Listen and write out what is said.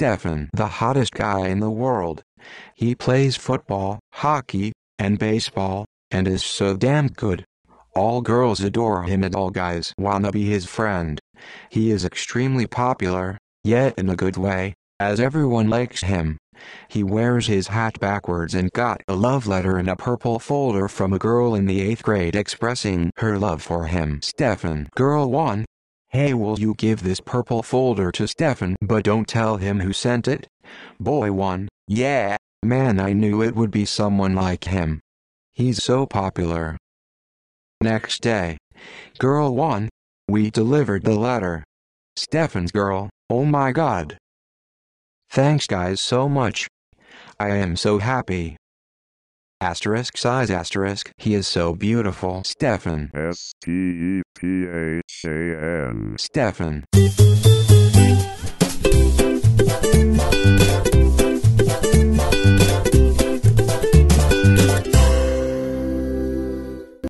Stefan the hottest guy in the world. He plays football, hockey, and baseball, and is so damn good. All girls adore him and all guys wanna be his friend. He is extremely popular, yet in a good way, as everyone likes him. He wears his hat backwards and got a love letter in a purple folder from a girl in the 8th grade expressing her love for him. Stefan Girl 1 Hey will you give this purple folder to Stefan but don't tell him who sent it? Boy 1, yeah, man I knew it would be someone like him. He's so popular. Next day. Girl 1, we delivered the letter. Stefan's girl, oh my god. Thanks guys so much. I am so happy. Asterisk size asterisk. He is so beautiful. Stefan. S-T-E-P-H-A-N. Stefan.